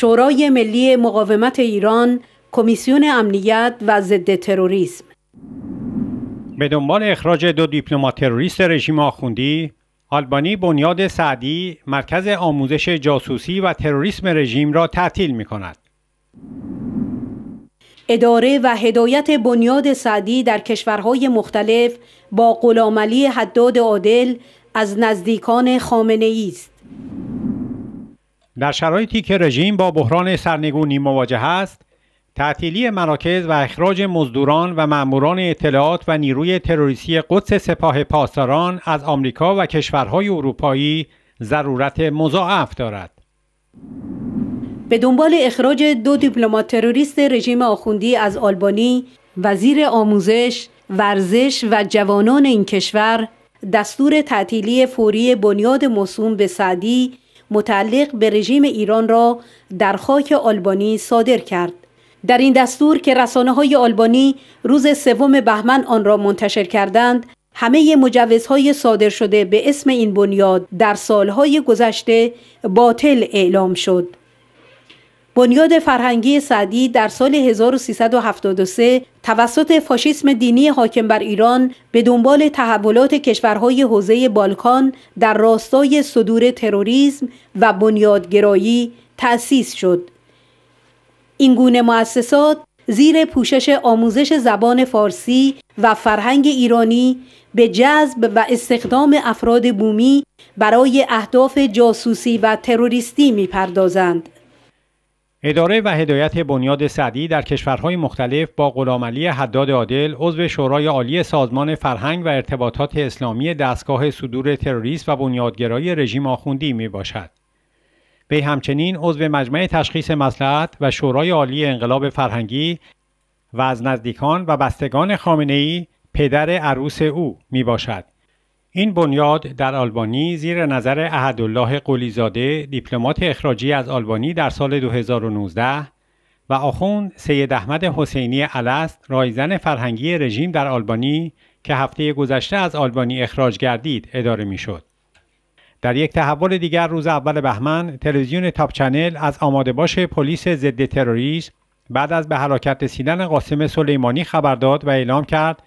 شورای ملی مقاومت ایران، کمیسیون امنیت و ضد تروریسم به دنبال اخراج دو دیپلمات تروریست رژیم آخوندی، آلبانی بنیاد سعدی مرکز آموزش جاسوسی و تروریسم رژیم را تعطیل می کند. اداره و هدایت بنیاد سعدی در کشورهای مختلف با غلامعلی حداد عادل از نزدیکان خامنه ای است. در شرایطی که رژیم با بحران سرنگونی مواجه است تعطیلی مراکز و اخراج مزدوران و ماموران اطلاعات و نیروی تروریستی قدس سپاه پاسداران از آمریکا و کشورهای اروپایی ضرورت مضاعف دارد به دنبال اخراج دو دیپلمات تروریست رژیم آخوندی از آلبانی وزیر آموزش ورزش و جوانان این کشور دستور تعطیلی فوری بنیاد موسوم به سعدی متعلق به رژیم ایران را در خاک آلبانی صادر کرد در این دستور که رسانه های آلبانی روز سوم بهمن آن را منتشر کردند همه مجوزهای صادر شده به اسم این بنیاد در سالهای گذشته باطل اعلام شد بنیاد فرهنگی سعدی در سال 1373 توسط فاشیسم دینی حاکم بر ایران به دنبال تحولات کشورهای حوزه بالکان در راستای صدور تروریسم و بنیادگرایی تأسیس شد. این گونه مؤسسات زیر پوشش آموزش زبان فارسی و فرهنگ ایرانی به جذب و استخدام افراد بومی برای اهداف جاسوسی و تروریستی میپردازند. اداره و هدایت بنیاد سعدی در کشورهای مختلف با غلامعلی حداد عادل عضو شورای عالی سازمان فرهنگ و ارتباطات اسلامی دستگاه صدور تروریست و بنیادگرای رژیم آخوندی می باشد. به همچنین عضو مجمع تشخیص مسلحت و شورای عالی انقلاب فرهنگی و از نزدیکان و بستگان خامنه ای پدر عروس او می باشد. این بنیاد در آلبانی زیر نظر احدالله قلیزاده دیپلمات اخراجی از آلبانی در سال 2019 و آخوند سید احمد حسینی الست رایزن فرهنگی رژیم در آلبانی که هفته گذشته از آلبانی اخراج گردید اداره میشد. در یک تحول دیگر روز اول بهمن تلویزیون تاپ چنل از آماده باش پلیس ضد تروریسم بعد از به حرکت سیدن قاسم سلیمانی خبر داد و اعلام کرد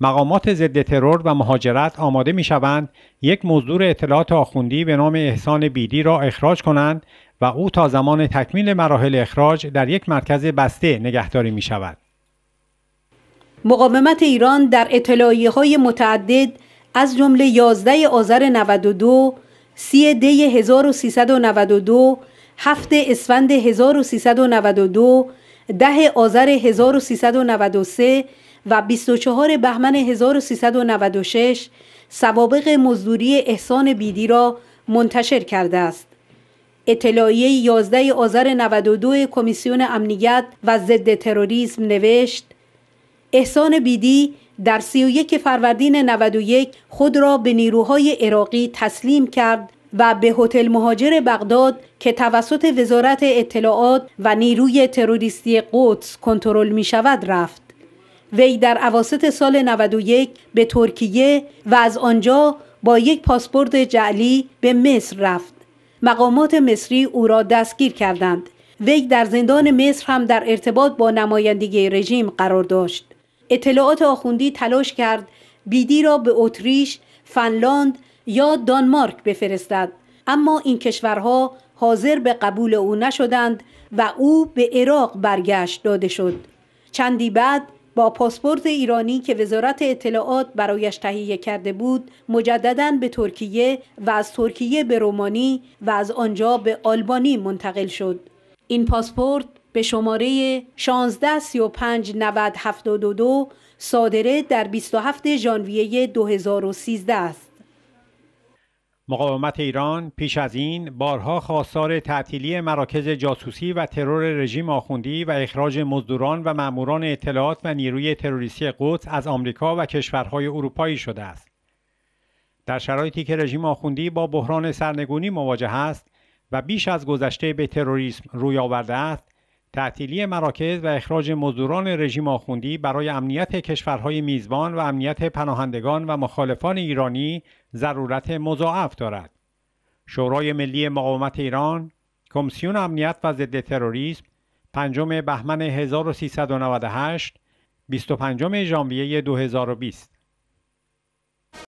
مقامات ضد ترور و مهاجرت آماده می شوند یک مزدور اطلاعات آخوندی به نام احسان بیدی را اخراج کنند و او تا زمان تکمیل مراحل اخراج در یک مرکز بسته نگهداری می شود. مقاومت ایران در اطلاعیه های متعدد از جمله 11 آذر 92 سی دی 1392 7 اسفند 1392 ده آذر 1393 و 24 بهمن 1396 سوابق مزدوری احسان بیدی را منتشر کرده است. اطلاعیه 11 آذر 92 کمیسیون امنیت و ضد تروریسم نوشت احسان بیدی در 31 فروردین 91 خود را به نیروهای عراقی تسلیم کرد و به هتل مهاجر بغداد که توسط وزارت اطلاعات و نیروی تروریستی قدس کنترل می شود رفت. وی در عواسط سال 91 به ترکیه و از آنجا با یک پاسپورت جعلی به مصر رفت. مقامات مصری او را دستگیر کردند. وی در زندان مصر هم در ارتباط با نمایندگی رژیم قرار داشت. اطلاعات آخوندی تلاش کرد بیدی را به اتریش، فنلاند یا دانمارک بفرستد. اما این کشورها حاضر به قبول او نشدند و او به عراق برگشت داده شد. چندی بعد با پاسپورت ایرانی که وزارت اطلاعات برایش تهیه کرده بود مجددا به ترکیه و از ترکیه به رومانی و از آنجا به آلبانی منتقل شد این پاسپورت به شماره 1635972 صادره در 27 ژانویه 2013 است مقاومت ایران پیش از این بارها خواستار تعطیلی مراکز جاسوسی و ترور رژیم آخوندی و اخراج مزدوران و ماموران اطلاعات و نیروی تروریستی قدس از آمریکا و کشورهای اروپایی شده است. در شرایطی که رژیم آخوندی با بحران سرنگونی مواجه است و بیش از گذشته به تروریسم روی آورده است، تعطیلی مراکز و اخراج مزدوران رژیم آخوندی برای امنیت کشورهای میزبان و امنیت پناهندگان و مخالفان ایرانی ضرورت مضاعف دارد. شورای ملی مقاومت ایران، کمیسیون امنیت و ضد تروریسم، پنجم بهمن 1398، 25 ژانویه 2020